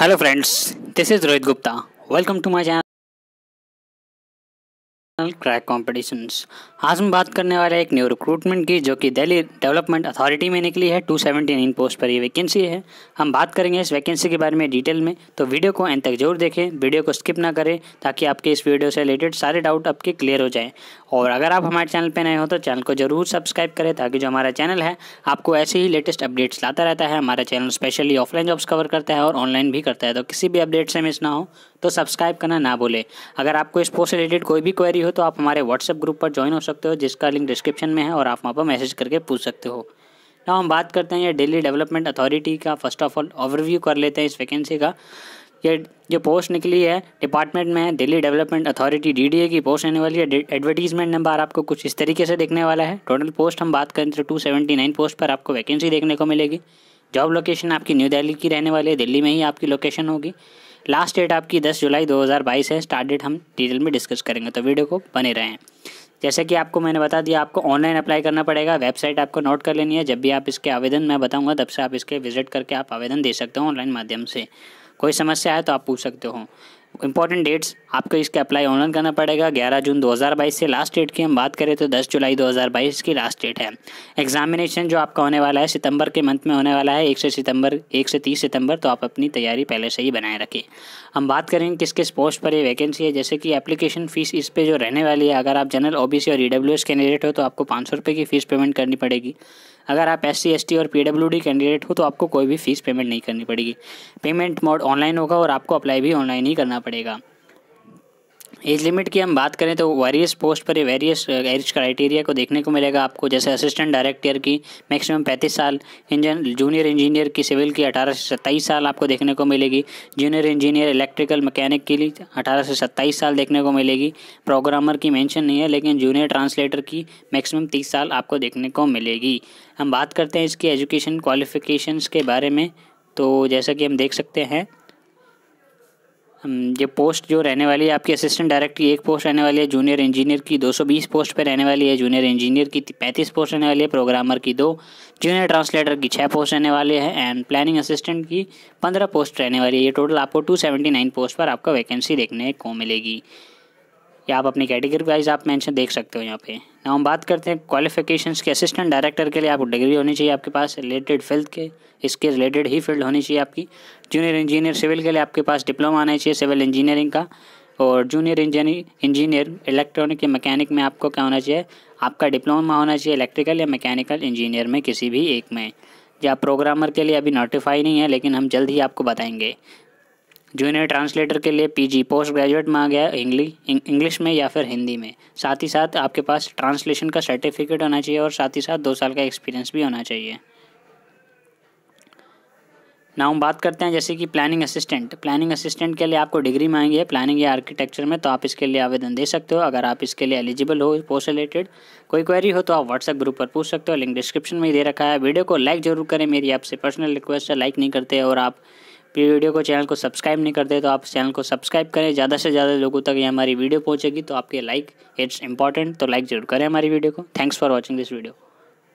Hello friends, this is Rohit Gupta. Welcome to my channel. Crack competition आज हम बात करने वाले एक न्यू रिक्रूटमेंट की जो कि दिल्ली डेवलपमेंट अथॉरिटी में निकली है 279 पोस्ट पर ये वैकेंसी है हम बात करेंगे इस वैकेंसी के बारे में डिटेल में तो वीडियो को एंड तक जरूर देखें वीडियो को स्किप ना करें ताकि आपके इस वीडियो से रिलेटेड सारे डाउट आपके क्लियर हो जाए और अगर आप हमारे चैनल पर नए हो तो चैनल को जरूर सब्सक्राइब करें ताकि जो हमारा चैनल है आपको ऐसे ही लेटेस्ट अपडेट्स लाता रहता है हमारा channel specially offline jobs cover करता है और ऑनलाइन भी करता है तो किसी भी अपडेट से मिस ना हो तो सब्सक्राइब करना ना भूलें अगर आपको इस पोस्ट रिलेटेड कोई भी क्वेरी हो तो आप हमारे व्हाट्सएप ग्रुप पर ज्वाइन हो सकते हो जिसका लिंक डिस्क्रिप्शन में है और आप वहाँ पर मैसेज करके पूछ सकते हो तो हम बात करते हैं ये डेली डेवलपमेंट अथॉरिटी का फर्स्ट ऑफ ऑल ओवरव्यू कर लेते हैं इस वैकेंसी का ये जो पोस्ट निकली है डिपार्टमेंट में दिल्ली डेवलपमेंट अथॉरिटी डीडीए की पोस्ट रहने वाली है एडवर्टीजमेंट नंबर आपको कुछ इस तरीके से देखने वाला है टोटल पोस्ट हम बात करें तो टू सेवेंटी नाइन पोस्ट पर आपको वैकेंसी देखने को मिलेगी जॉब लोकेशन आपकी न्यू दिल्ली की रहने वाली है दिल्ली में ही आपकी लोकेशन होगी लास्ट डेट आपकी 10 जुलाई 2022 है स्टार्ट डेट हम डिटेल में डिस्कस करेंगे तो वीडियो को बने रहें जैसे कि आपको मैंने बता दिया आपको ऑनलाइन अप्लाई करना पड़ेगा वेबसाइट आपको नोट कर लेनी है जब भी आप इसके आवेदन मैं बताऊंगा तब से आप इसके विजिट करके आप आवेदन दे सकते हो ऑनलाइन माध्यम से कोई समस्या है तो आप पूछ सकते हो इंपॉर्टेंट डेट्स आपको इसका अप्लाई ऑनलाइन करना पड़ेगा ग्यारह जून 2022 से लास्ट डेट की हम बात करें तो 10 जुलाई 2022 की लास्ट डेट है एग्जामिनेशन जो आपका होने वाला है सितंबर के मंथ में होने वाला है एक से सितंबर एक से तीस सितंबर तो आप अपनी तैयारी पहले से ही बनाए रखें हम बात करें किस किस पोस्ट पर ये वैकेंसी है जैसे कि एप्लीकेशन फीस इस पर जो रहने वाली है अगर आप जनरल ओ और ई e कैंडिडेट हो तो आपको पाँच की फ़ीस पेमेंट करनी पड़ेगी अगर आप एस सी और पी कैंडिडेट हो तो आपको कोई भी फीस पेमेंट नहीं करनी पड़ेगी पेमेंट मोड ऑनलाइन होगा और आपको अप्लाई भी ऑनलाइन ही करना पड़ेगा एज लिमिट की हम बात करें तो वेरियस पोस्ट पर वेरियस एज क्राइटेरिया को देखने को मिलेगा आपको जैसे असिस्टेंट डायरेक्टर की मैक्सिमम पैंतीस साल इंजन जूनियर इंजीनियर की सिविल की अठारह से सत्ताईस साल आपको देखने को मिलेगी जूनियर इंजीनियर इलेक्ट्रिकल मैकेनिक के लिए अठारह से सत्ताईस साल देखने को मिलेगी प्रोग्रामर की मैंशन नहीं है लेकिन जूनियर ट्रांसलेटर की मैक्सिमम तीस साल आपको देखने को मिलेगी हम बात करते हैं इसकी एजुकेशन क्वालिफिकेशन के बारे में तो जैसा कि हम देख सकते हैं ये पोस्ट जो रहने वाली है आपकी असिस्टेंट डायरेक्ट की एक पोस्ट रहने वाली है जूनियर इंजीनियर की 220 पोस्ट पर रहने वाली है जूनियर इंजीनियर की 35 पोस्ट रहने वाली है प्रोग्रामर की दो जूनियर ट्रांसलेटर की छः पोस्ट रहने वाली है एंड प्लानिंग असिस्टेंट की पंद्रह पोस्ट रहने वाली है ये टोटल आपको टू पोस्ट पर आपका वैकेंसी देखने को मिलेगी या आप अपनी कैटेगरी वाइज आप मेंशन देख सकते हो यहाँ पे ना हम बात करते हैं क्वालिफिकेशंस के असिस्टेंट डायरेक्टर के लिए आपको डिग्री होनी चाहिए आपके पास रिलेटेड फील्ड के इसके रिलेटेड ही फील्ड होनी चाहिए आपकी जूनियर इंजीनियर सिविल के लिए आपके पास डिप्लोमा आना चाहिए सिविल इंजीनियरिंग का और जूनियर इंजीनियर इलेक्ट्रॉनिक या मैकेनिक में आपको क्या होना चाहिए आपका डिप्लोमा होना चाहिए इलेक्ट्रिकल या मैकेनिकल इंजीनियर में किसी भी एक में या प्रोग्रामर के लिए अभी नोटिफाई नहीं है लेकिन हम जल्द ही आपको बताएंगे जूनियर ट्रांसलेटर के लिए पीजी पोस्ट ग्रेजुएट मांगा गया इंग्लिश इंग्लिश में या फिर हिंदी में साथ ही साथ आपके पास ट्रांसलेशन का सर्टिफिकेट होना चाहिए और साथ ही साथ दो साल का एक्सपीरियंस भी होना चाहिए ना हम बात करते हैं जैसे कि प्लानिंग असिस्टेंट प्लानिंग असिस्टेंट के लिए आपको डिग्री मांगी है प्लानिंग या आर्किटेक्चर में तो आप इसके लिए आवेदन दे सकते हो अगर आप इसके लिए एलिजिबल हो पोस्ट रिलेटेड कोई क्वेरी हो तो आप व्हाट्सएप ग्रुप पर पूछ सकते हो लिंक डिस्क्रिप्शन में ही दे रखा है वीडियो को लाइक जरूर करें मेरी आपसे पर्सनल रिक्वेस्ट है लाइक नहीं करते और आप फिर वीडियो को चैनल को सब्सक्राइब नहीं करते तो आप चैनल को सब्सक्राइब करें ज़्यादा से ज़्यादा लोगों तक ये हमारी वीडियो पहुँचेगी तो आपके लाइक इट्स इंपॉर्टेंट तो लाइक जरूर करें हमारी वीडियो को thanks for watching this video